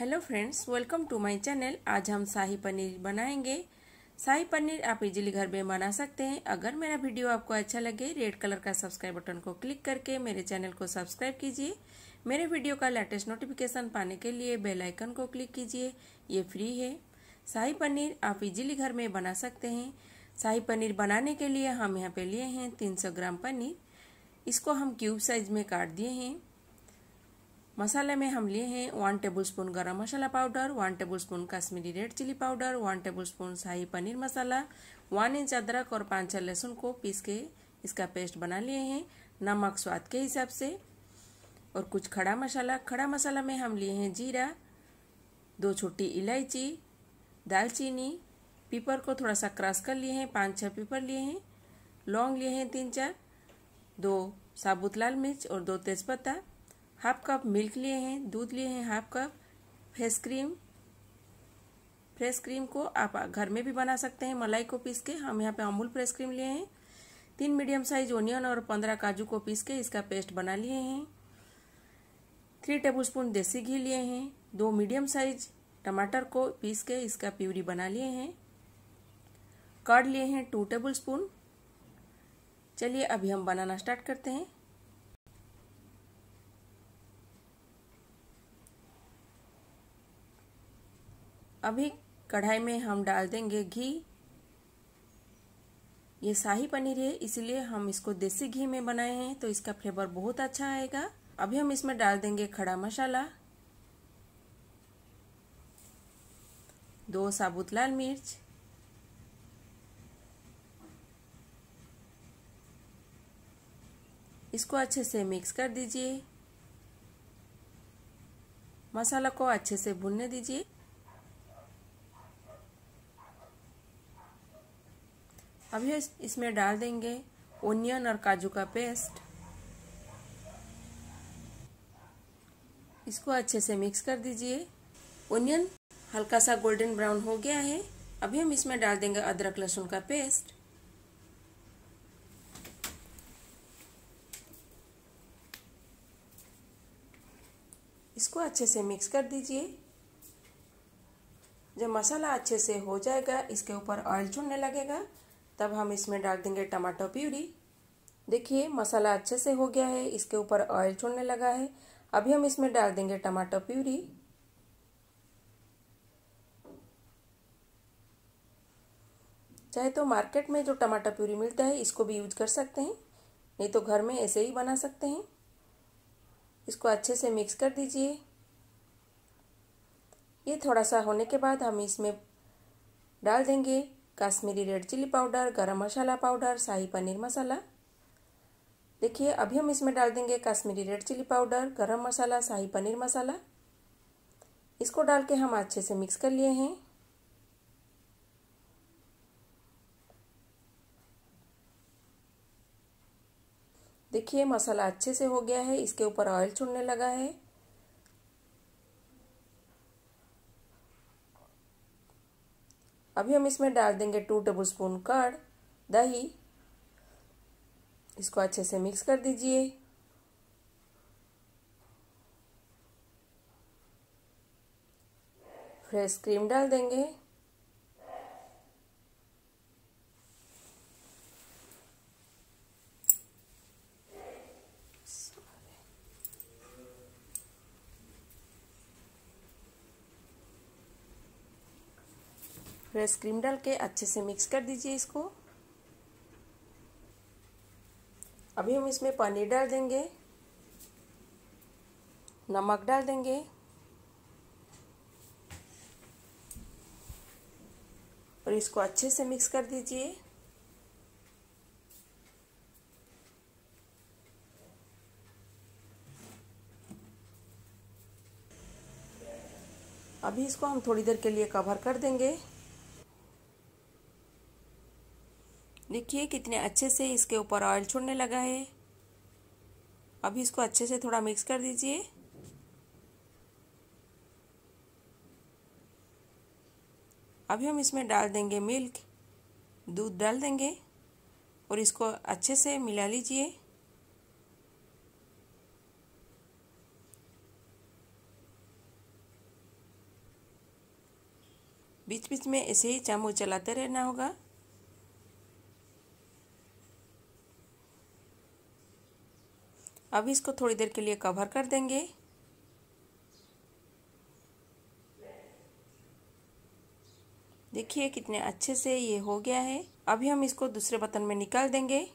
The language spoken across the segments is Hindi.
hello friends welcome to my channel आज हम शाही पनीर बनाएंगे शाही पनीर आप इजीली घर में बना सकते हैं अगर मेरा वीडियो आपको अच्छा लगे रेड कलर का सब्सक्राइब बटन को क्लिक करके मेरे चैनल को सब्सक्राइब कीजिए मेरे वीडियो का लेटेस्ट नोटिफिकेशन पाने के लिए बेल आइकन को क्लिक कीजिए ये फ्री है शाही पनीर आप इजीली घर में बना सकते हैं शाही पनीर बनाने के लिए हम यहाँ पर लिए हैं तीन ग्राम पनीर इसको हम क्यूब साइज में काट दिए हैं मसाले में हम लिए हैं one tablespoon garam masala powder one tablespoon Kashmiri red chilli powder one tablespoon shahi paneer masala one inch अदरक और पाँच छः लहसुन को पीस के इसका पेस्ट बना लिए हैं नमक स्वाद के हिसाब से और कुछ खड़ा मसाला खड़ा मसाला में हम लिए हैं जीरा दो छोटी इलायची दालचीनी पीपर को थोड़ा सा क्रश कर लिए हैं पाँच छः पीपर लिए हैं लौंग लिए हैं तीन चार दो साबुत लाल मिर्च और दो तेज़पत्ता हाफ कप मिल्क लिए हैं दूध लिए हैं half cup face cream fresh cream को आप घर में भी बना सकते हैं मलाई को पीस के हम यहाँ पे अमूल फ्रेश क्रीम लिए हैं तीन मीडियम साइज ओनियन और पंद्रह काजू को पीस के इसका पेस्ट बना लिए हैं थ्री टेबलस्पून देसी घी लिए हैं दो मीडियम साइज टमाटर को पीस के इसका प्यूरी बना लिए हैं कर्ड लिए हैं टू टेबल स्पून चलिए अभी हम बनाना स्टार्ट करते हैं अभी कढ़ाई में हम डाल देंगे घी ये शाही पनीर है इसलिए हम इसको देसी घी में बनाए हैं तो इसका फ्लेवर बहुत अच्छा आएगा अभी हम इसमें डाल देंगे खड़ा मसाला दो साबुत लाल मिर्च इसको अच्छे से मिक्स कर दीजिए मसाला को अच्छे से भूनने दीजिए अब ये इसमें डाल देंगे ओनियन और काजू का पेस्ट इसको अच्छे से मिक्स कर दीजिए ओनियन हल्का सा गोल्डन ब्राउन हो गया है अभी हम इसमें डाल देंगे अदरक लहसुन का पेस्ट इसको अच्छे से मिक्स कर दीजिए जब मसाला अच्छे से हो जाएगा इसके ऊपर ऑयल चुनने लगेगा तब हम इसमें डाल देंगे टमाटो प्यूरी देखिए मसाला अच्छे से हो गया है इसके ऊपर ऑयल छोड़ने लगा है अभी हम इसमें डाल देंगे टमाटो प्यूरी चाहे तो मार्केट में जो टमाटो प्यूरी मिलता है इसको भी यूज कर सकते हैं नहीं तो घर में ऐसे ही बना सकते हैं इसको अच्छे से मिक्स कर दीजिए ये थोड़ा सा होने के बाद हम इसमें डाल देंगे काश्मीरी रेड चिली पाउडर गरम मसाला पाउडर शाही पनीर मसाला देखिए अभी हम इसमें डाल देंगे काश्मीरी रेड चिली पाउडर गरम मसाला शाही पनीर मसाला इसको डाल के हम अच्छे से मिक्स कर लिए हैं देखिए मसाला अच्छे से हो गया है इसके ऊपर ऑयल छूटने लगा है अभी हम इसमें डाल देंगे टू टेबल स्पून कर्ड दही इसको अच्छे से मिक्स कर दीजिए फ्रेश क्रीम डाल देंगे फ्रेश क्रीम डाल के अच्छे से मिक्स कर दीजिए इसको अभी हम इसमें पनीर डाल देंगे नमक डाल देंगे और इसको अच्छे से मिक्स कर दीजिए अभी इसको हम थोड़ी देर के लिए कवर कर देंगे देखिए कितने अच्छे से इसके ऊपर ऑयल छोड़ने लगा है अभी इसको अच्छे से थोड़ा मिक्स कर दीजिए अभी हम इसमें डाल देंगे मिल्क दूध डाल देंगे और इसको अच्छे से मिला लीजिए बीच बीच में ऐसे ही चम्मच चलाते रहना होगा अब इसको थोड़ी देर के लिए कवर कर देंगे देखिए कितने अच्छे से ये हो गया है अभी हम इसको दूसरे बर्तन में निकाल देंगे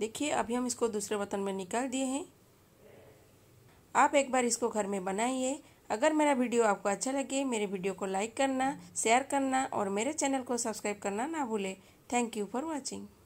देखिए अभी हम इसको दूसरे बर्तन में निकाल दिए हैं आप एक बार इसको घर में बनाइए अगर मेरा वीडियो आपको अच्छा लगे मेरे वीडियो को लाइक करना शेयर करना और मेरे चैनल को सब्सक्राइब करना ना भूले थैंक यू फॉर वॉचिंग